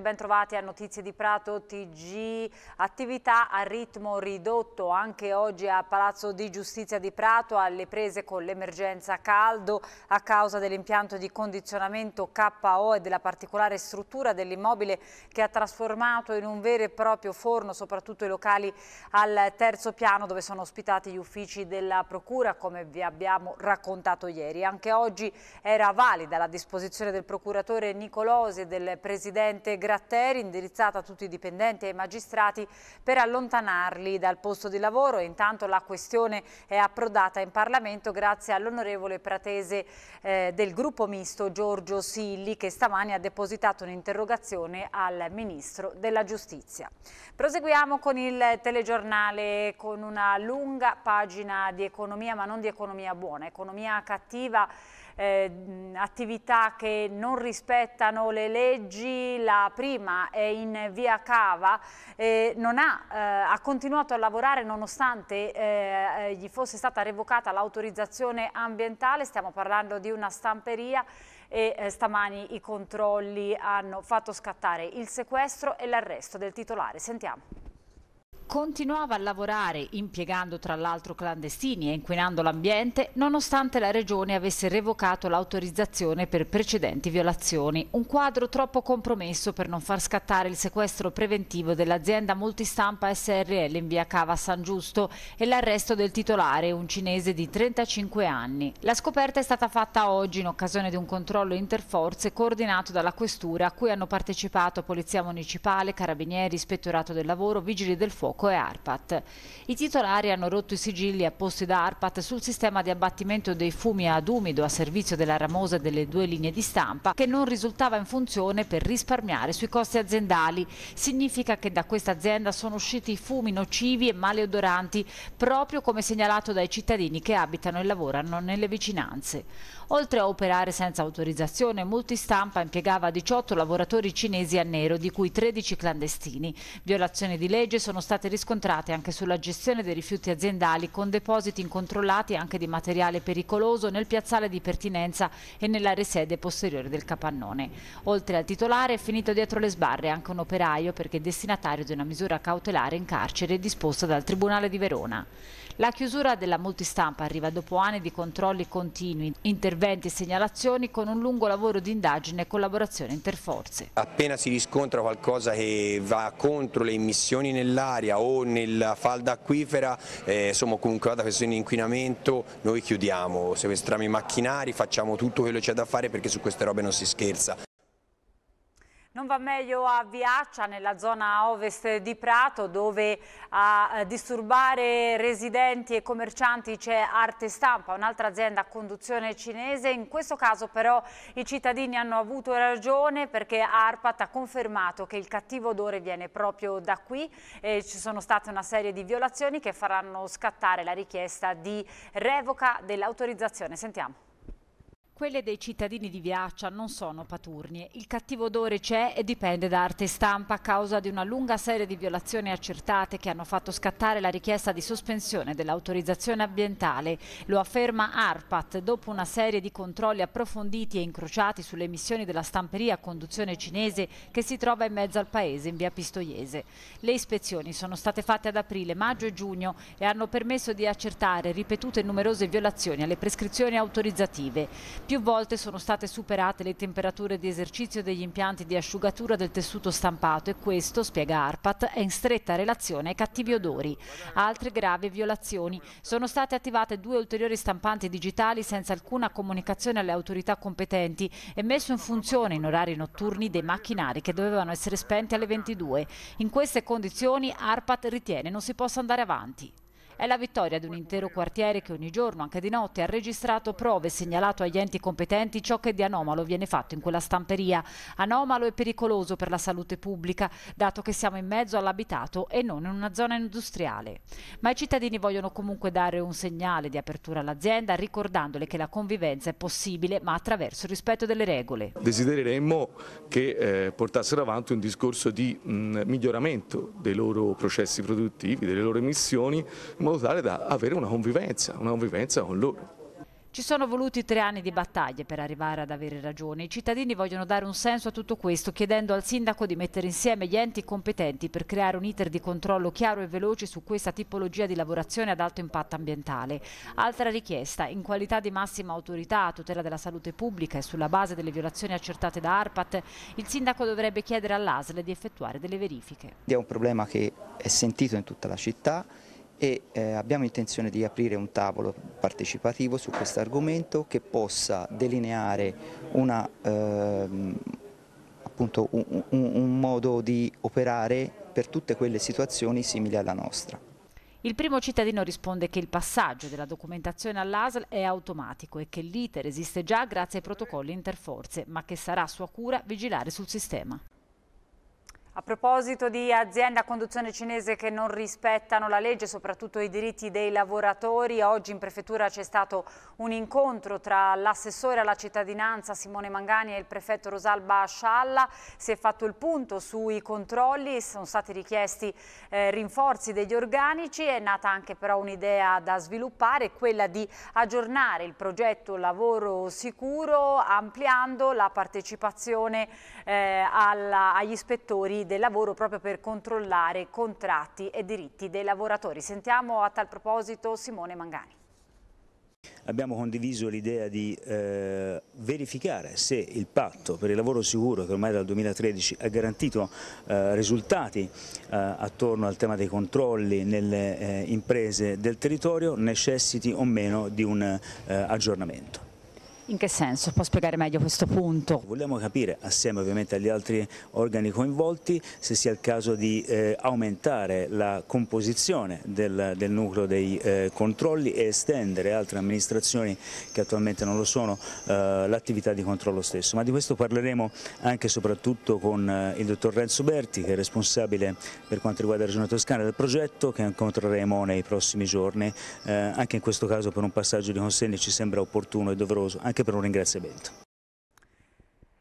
Ben trovati a Notizie di Prato TG, attività a ritmo ridotto anche oggi a Palazzo di Giustizia di Prato alle prese con l'emergenza caldo a causa dell'impianto di condizionamento KO e della particolare struttura dell'immobile che ha trasformato in un vero e proprio forno soprattutto i locali al terzo piano dove sono ospitati gli uffici della Procura come vi abbiamo raccontato ieri. Anche oggi era valida la disposizione del procuratore Nicolosi e del presidente Gratteri indirizzata a tutti i dipendenti e ai magistrati per allontanarli dal posto di lavoro. Intanto la questione è approdata in Parlamento grazie all'onorevole pratese eh, del gruppo misto Giorgio Silli che stamani ha depositato un'interrogazione al Ministro della Giustizia. Proseguiamo con il telegiornale con una lunga pagina di economia ma non di economia buona, economia cattiva eh, attività che non rispettano le leggi, la prima è in via Cava, eh, ha, eh, ha, continuato a lavorare nonostante eh, eh, gli fosse stata revocata l'autorizzazione ambientale, stiamo parlando di una stamperia e eh, stamani i controlli hanno fatto scattare il sequestro e l'arresto del titolare. Sentiamo continuava a lavorare impiegando tra l'altro clandestini e inquinando l'ambiente nonostante la regione avesse revocato l'autorizzazione per precedenti violazioni. Un quadro troppo compromesso per non far scattare il sequestro preventivo dell'azienda multistampa SRL in via Cava San Giusto e l'arresto del titolare, un cinese di 35 anni. La scoperta è stata fatta oggi in occasione di un controllo interforze coordinato dalla Questura a cui hanno partecipato Polizia Municipale, Carabinieri, Ispettorato del Lavoro, Vigili del Fuoco Banco e Arpat. I titolari hanno rotto i sigilli apposti da Arpat sul sistema di abbattimento dei fumi ad umido a servizio della ramosa e delle due linee di stampa che non risultava in funzione per risparmiare sui costi aziendali. Significa che da questa azienda sono usciti fumi nocivi e maleodoranti, proprio come segnalato dai cittadini che abitano e lavorano nelle vicinanze. Oltre a operare senza autorizzazione, Multistampa impiegava 18 lavoratori cinesi a nero, di cui 13 clandestini. Violazioni di legge sono state riscontrate anche sulla gestione dei rifiuti aziendali con depositi incontrollati anche di materiale pericoloso nel piazzale di pertinenza e nella resede posteriore del capannone. Oltre al titolare è finito dietro le sbarre anche un operaio perché è destinatario di una misura cautelare in carcere disposta dal Tribunale di Verona. La chiusura della multistampa arriva dopo anni di controlli continui, interventi e segnalazioni con un lungo lavoro di indagine e collaborazione interforze. Appena si riscontra qualcosa che va contro le immissioni nell'aria o nella falda acquifera, eh, insomma comunque vada questione di inquinamento, noi chiudiamo, sequestriamo i macchinari, facciamo tutto quello che c'è da fare perché su queste robe non si scherza. Non va meglio a Viaccia, nella zona ovest di Prato, dove a eh, disturbare residenti e commercianti c'è Arte Stampa, un'altra azienda a conduzione cinese. In questo caso però i cittadini hanno avuto ragione perché ARPAT ha confermato che il cattivo odore viene proprio da qui. E ci sono state una serie di violazioni che faranno scattare la richiesta di revoca dell'autorizzazione. Sentiamo. Quelle dei cittadini di Viaccia non sono paturnie. Il cattivo odore c'è e dipende da arte stampa a causa di una lunga serie di violazioni accertate che hanno fatto scattare la richiesta di sospensione dell'autorizzazione ambientale. Lo afferma ARPAT dopo una serie di controlli approfonditi e incrociati sulle emissioni della stamperia a conduzione cinese che si trova in mezzo al paese in via Pistoiese. Le ispezioni sono state fatte ad aprile, maggio e giugno e hanno permesso di accertare ripetute numerose violazioni alle prescrizioni autorizzative. Più più volte sono state superate le temperature di esercizio degli impianti di asciugatura del tessuto stampato e questo, spiega ARPAT, è in stretta relazione ai cattivi odori. Altre gravi violazioni. Sono state attivate due ulteriori stampanti digitali senza alcuna comunicazione alle autorità competenti e messo in funzione in orari notturni dei macchinari che dovevano essere spenti alle 22. In queste condizioni ARPAT ritiene non si possa andare avanti. È la vittoria di un intero quartiere che ogni giorno, anche di notte, ha registrato prove e segnalato agli enti competenti ciò che di anomalo viene fatto in quella stamperia. Anomalo e pericoloso per la salute pubblica, dato che siamo in mezzo all'abitato e non in una zona industriale. Ma i cittadini vogliono comunque dare un segnale di apertura all'azienda, ricordandole che la convivenza è possibile, ma attraverso il rispetto delle regole. Desidereremmo che eh, portassero avanti un discorso di mh, miglioramento dei loro processi produttivi, delle loro emissioni, in modo tale da avere una convivenza, una convivenza con loro. Ci sono voluti tre anni di battaglie per arrivare ad avere ragione. I cittadini vogliono dare un senso a tutto questo, chiedendo al sindaco di mettere insieme gli enti competenti per creare un iter di controllo chiaro e veloce su questa tipologia di lavorazione ad alto impatto ambientale. Altra richiesta, in qualità di massima autorità a tutela della salute pubblica e sulla base delle violazioni accertate da ARPAT, il sindaco dovrebbe chiedere all'ASL di effettuare delle verifiche. È un problema che è sentito in tutta la città e eh, abbiamo intenzione di aprire un tavolo partecipativo su questo argomento che possa delineare una, ehm, appunto, un, un, modo di operare per tutte quelle situazioni simili alla nostra. Il primo cittadino risponde che il passaggio della documentazione all'ASL è automatico e che l'iter esiste già grazie ai protocolli interforze, ma che sarà sua cura vigilare sul sistema. A proposito di aziende a conduzione cinese che non rispettano la legge, soprattutto i diritti dei lavoratori, oggi in prefettura c'è stato un incontro tra l'assessore alla cittadinanza Simone Mangani e il prefetto Rosalba Scialla. Si è fatto il punto sui controlli, sono stati richiesti eh, rinforzi degli organici, è nata anche però un'idea da sviluppare, quella di aggiornare il progetto Lavoro Sicuro ampliando la partecipazione eh, alla, agli ispettori del Lavoro proprio per controllare contratti e diritti dei lavoratori. Sentiamo a tal proposito Simone Mangani. Abbiamo condiviso l'idea di eh, verificare se il patto per il lavoro sicuro che ormai dal 2013 ha garantito eh, risultati eh, attorno al tema dei controlli nelle eh, imprese del territorio necessiti o meno di un eh, aggiornamento. In che senso? Può spiegare meglio questo punto? Vogliamo capire, assieme ovviamente agli altri organi coinvolti, se sia il caso di eh, aumentare la composizione del, del nucleo dei eh, controlli e estendere altre amministrazioni che attualmente non lo sono eh, l'attività di controllo stesso. Ma di questo parleremo anche e soprattutto con eh, il dottor Renzo Berti, che è responsabile per quanto riguarda la Regione Toscana del progetto, che incontreremo nei prossimi giorni. Eh, anche in questo caso per un passaggio di consegne ci sembra opportuno e doveroso anche per un ringraziamento.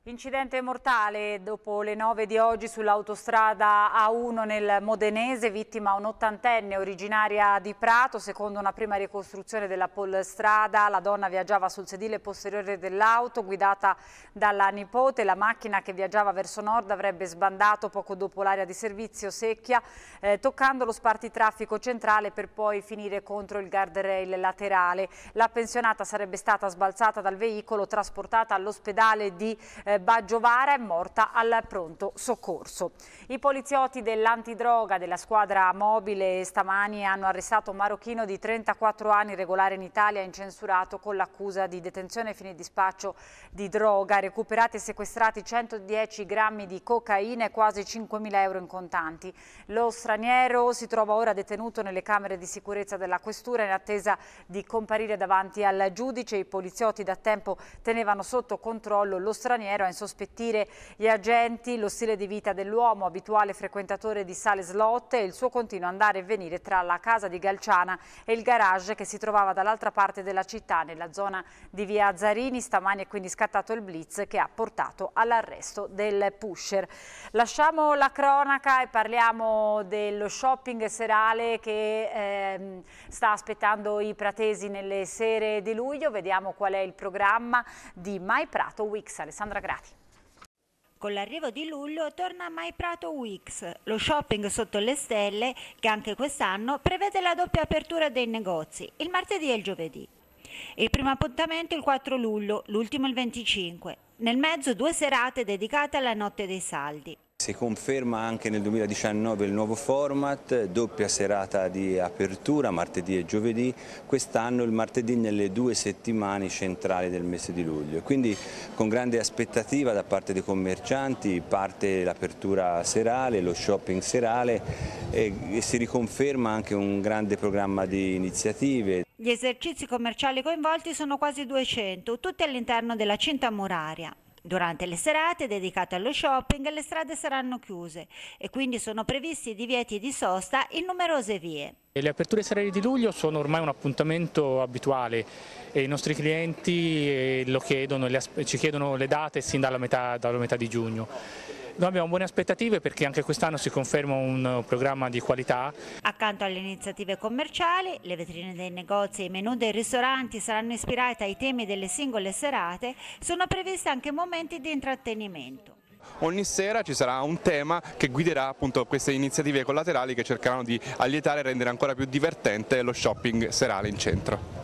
Incidente mortale dopo le 9 di oggi sull'autostrada A1 nel Modenese, vittima un'ottantenne originaria di Prato. Secondo una prima ricostruzione della polstrada, la donna viaggiava sul sedile posteriore dell'auto guidata dalla nipote. La macchina che viaggiava verso nord avrebbe sbandato poco dopo l'area di servizio secchia, eh, toccando lo spartitraffico centrale per poi finire contro il guardrail laterale. La pensionata sarebbe stata sbalzata dal veicolo, trasportata all'ospedale di eh, eh, Baggiovara è morta al pronto soccorso. I poliziotti dell'antidroga della squadra mobile stamani hanno arrestato un marocchino di 34 anni regolare in Italia incensurato con l'accusa di detenzione e fine dispaccio di droga. Recuperati e sequestrati 110 grammi di cocaina e quasi 5.000 euro in contanti. Lo straniero si trova ora detenuto nelle camere di sicurezza della questura in attesa di comparire davanti al giudice. I poliziotti da tempo tenevano sotto controllo lo straniero a insospettire gli agenti, lo stile di vita dell'uomo, abituale frequentatore di sale slot e il suo continuo andare e venire tra la casa di Galciana e il garage che si trovava dall'altra parte della città, nella zona di via Azzarini. Stamani è quindi scattato il blitz che ha portato all'arresto del pusher. Lasciamo la cronaca e parliamo dello shopping serale che ehm, sta aspettando i pratesi nelle sere di luglio. Vediamo qual è il programma di Mai Prato Wix. Alessandra Grazie. Grazie. Con l'arrivo di luglio torna a MyPrato Weeks, lo shopping sotto le stelle che anche quest'anno prevede la doppia apertura dei negozi, il martedì e il giovedì. Il primo appuntamento il 4 luglio, l'ultimo il 25. Nel mezzo due serate dedicate alla Notte dei Saldi. Si conferma anche nel 2019 il nuovo format, doppia serata di apertura martedì e giovedì, quest'anno il martedì nelle due settimane centrali del mese di luglio. Quindi con grande aspettativa da parte dei commercianti parte l'apertura serale, lo shopping serale e si riconferma anche un grande programma di iniziative. Gli esercizi commerciali coinvolti sono quasi 200, tutti all'interno della cinta muraria. Durante le serate dedicate allo shopping le strade saranno chiuse e quindi sono previsti divieti di sosta in numerose vie. Le aperture serali di luglio sono ormai un appuntamento abituale e i nostri clienti eh, chiedono, ci chiedono le date sin dalla metà, dalla metà di giugno. Noi abbiamo buone aspettative perché anche quest'anno si conferma eh, un programma di qualità. Accanto alle iniziative commerciali, le vetrine dei negozi e i menù dei ristoranti saranno ispirate ai temi delle singole serate, sono previsti anche momenti di intrattenimento. Ogni sera ci sarà un tema che guiderà appunto queste iniziative collaterali che cercheranno di allietare e rendere ancora più divertente lo shopping serale in centro.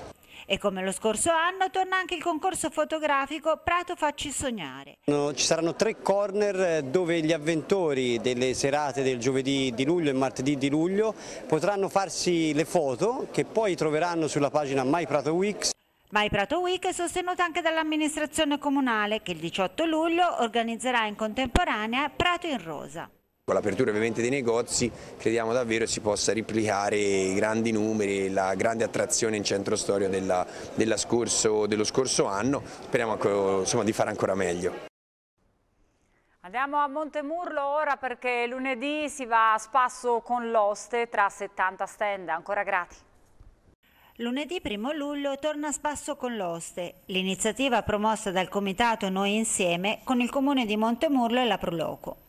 E come lo scorso anno torna anche il concorso fotografico Prato Facci Sognare. Ci saranno tre corner eh, dove gli avventori delle serate del giovedì di luglio e martedì di luglio potranno farsi le foto che poi troveranno sulla pagina My Prato Weeks. Ma Prato Week è sostenuta anche dall'amministrazione comunale che il 18 luglio organizzerà in contemporanea Prato in Rosa. Con l'apertura ovviamente dei negozi crediamo davvero si possa replicare i grandi numeri, la grande attrazione in centro storico della, della scorso, dello scorso anno, speriamo insomma, di fare ancora meglio. Andiamo a Montemurlo ora perché lunedì si va a spasso con l'oste tra 70 stand, ancora grati. Lunedì 1 luglio torna a spasso con l'Oste, l'iniziativa promossa dal comitato Noi Insieme con il comune di Montemurlo e la Proloco.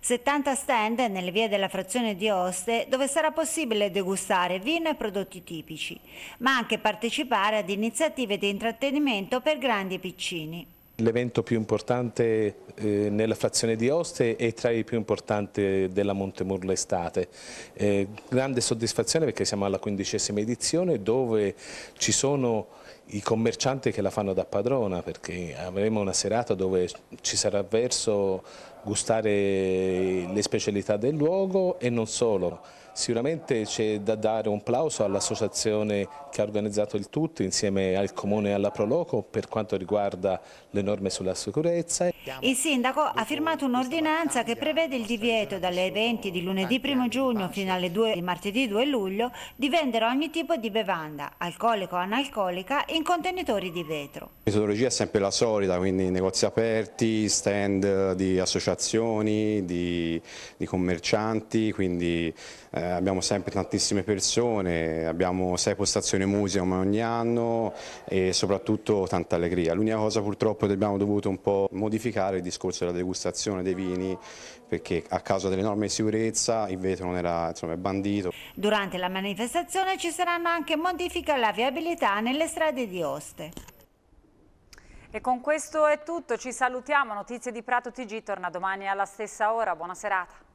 70 stand nelle vie della frazione di Oste dove sarà possibile degustare vino e prodotti tipici, ma anche partecipare ad iniziative di intrattenimento per grandi e piccini. L'evento più importante eh, nella frazione di Oste e tra i più importanti della Montemurla estate. Eh, grande soddisfazione perché siamo alla quindicesima edizione dove ci sono i commercianti che la fanno da padrona perché avremo una serata dove ci sarà verso gustare le specialità del luogo e non solo. Sicuramente c'è da dare un plauso all'associazione che ha organizzato il tutto insieme al Comune e alla Proloco per quanto riguarda le norme sulla sicurezza. Il Sindaco ha firmato un'ordinanza che prevede il divieto dalle 20 di lunedì 1 giugno fino alle 2 di martedì 2 luglio di vendere ogni tipo di bevanda, alcolico o analcolica, in contenitori di vetro. La metodologia è sempre la solita, quindi negozi aperti, stand di associazioni, di, di commercianti, quindi eh, abbiamo sempre tantissime persone, abbiamo sei postazioni museum ogni anno e soprattutto tanta allegria. L'unica cosa purtroppo che abbiamo dovuto un po' modificare è il discorso della degustazione dei vini perché a causa dell'enorme sicurezza il vetro non era insomma, bandito. Durante la manifestazione ci saranno anche modifiche alla viabilità nelle strade di Oste. E con questo è tutto, ci salutiamo, Notizie di Prato TG torna domani alla stessa ora, buona serata.